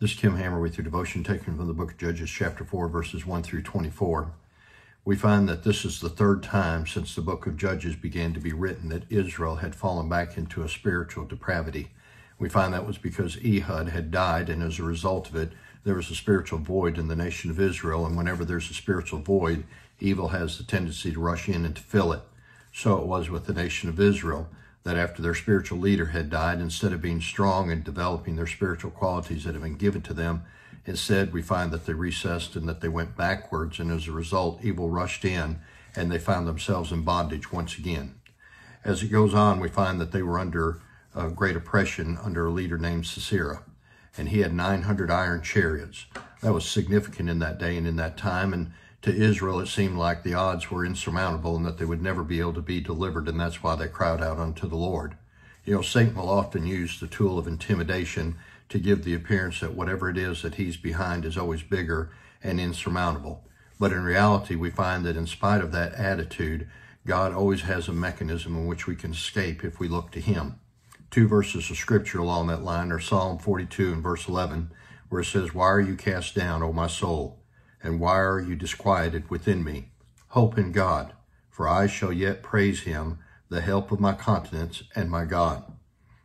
This is Kim Hammer with your devotion taken from the book of Judges, chapter 4, verses 1 through 24. We find that this is the third time since the book of Judges began to be written that Israel had fallen back into a spiritual depravity. We find that was because Ehud had died, and as a result of it, there was a spiritual void in the nation of Israel. And whenever there's a spiritual void, evil has the tendency to rush in and to fill it. So it was with the nation of Israel that after their spiritual leader had died, instead of being strong and developing their spiritual qualities that have been given to them, instead we find that they recessed and that they went backwards, and as a result, evil rushed in and they found themselves in bondage once again. As it goes on, we find that they were under a uh, great oppression under a leader named Sisera, and he had 900 iron chariots. That was significant in that day and in that time, and to Israel, it seemed like the odds were insurmountable and that they would never be able to be delivered, and that's why they cried out unto the Lord. You know, Satan will often use the tool of intimidation to give the appearance that whatever it is that he's behind is always bigger and insurmountable. But in reality, we find that in spite of that attitude, God always has a mechanism in which we can escape if we look to him. Two verses of scripture along that line are Psalm 42 and verse 11, where it says, Why are you cast down, O my soul? and why are you disquieted within me? Hope in God, for I shall yet praise him, the help of my countenance and my God.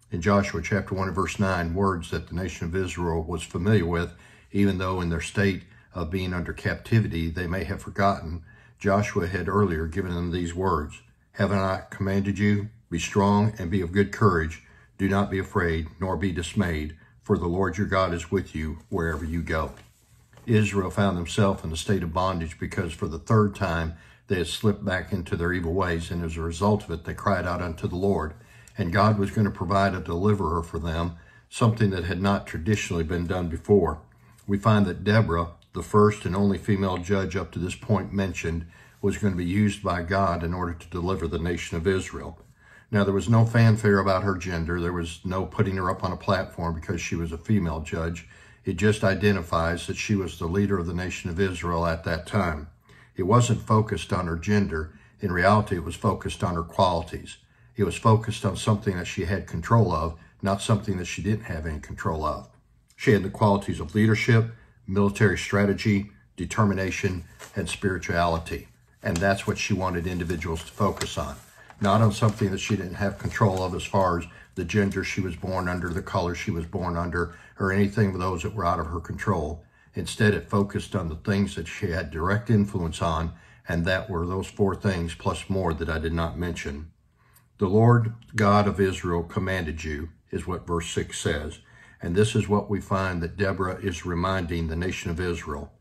In Joshua chapter 1 and verse 9, words that the nation of Israel was familiar with, even though in their state of being under captivity they may have forgotten, Joshua had earlier given them these words, Haven't I commanded you? Be strong and be of good courage. Do not be afraid, nor be dismayed, for the Lord your God is with you wherever you go. Israel found themselves in a state of bondage because for the third time they had slipped back into their evil ways, and as a result of it, they cried out unto the Lord. And God was going to provide a deliverer for them, something that had not traditionally been done before. We find that Deborah, the first and only female judge up to this point mentioned, was going to be used by God in order to deliver the nation of Israel. Now, there was no fanfare about her gender. There was no putting her up on a platform because she was a female judge. It just identifies that she was the leader of the nation of Israel at that time. It wasn't focused on her gender. In reality, it was focused on her qualities. It was focused on something that she had control of, not something that she didn't have any control of. She had the qualities of leadership, military strategy, determination, and spirituality. And that's what she wanted individuals to focus on not on something that she didn't have control of as far as the gender she was born under, the color she was born under, or anything of those that were out of her control. Instead, it focused on the things that she had direct influence on, and that were those four things plus more that I did not mention. The Lord God of Israel commanded you, is what verse 6 says. And this is what we find that Deborah is reminding the nation of Israel.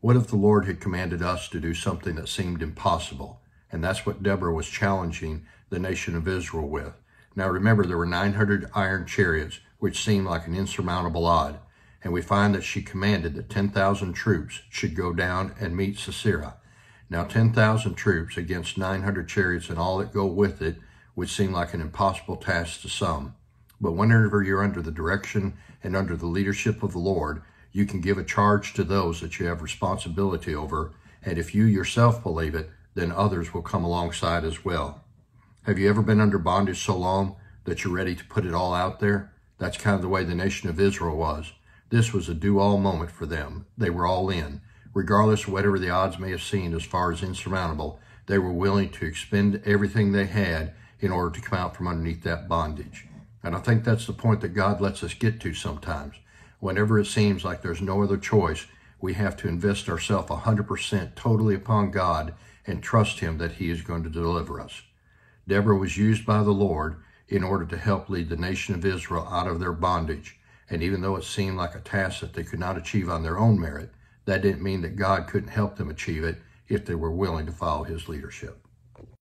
What if the Lord had commanded us to do something that seemed impossible? And that's what Deborah was challenging the nation of Israel with. Now remember, there were 900 iron chariots, which seemed like an insurmountable odd. And we find that she commanded that 10,000 troops should go down and meet Sisera. Now 10,000 troops against 900 chariots and all that go with it would seem like an impossible task to some. But whenever you're under the direction and under the leadership of the Lord, you can give a charge to those that you have responsibility over. And if you yourself believe it, then others will come alongside as well. Have you ever been under bondage so long that you're ready to put it all out there? That's kind of the way the nation of Israel was. This was a do-all moment for them. They were all in. Regardless of whatever the odds may have seemed as far as insurmountable, they were willing to expend everything they had in order to come out from underneath that bondage. And I think that's the point that God lets us get to sometimes. Whenever it seems like there's no other choice, we have to invest ourselves 100% totally upon God and trust him that he is going to deliver us. Deborah was used by the Lord in order to help lead the nation of Israel out of their bondage. And even though it seemed like a task that they could not achieve on their own merit, that didn't mean that God couldn't help them achieve it if they were willing to follow his leadership.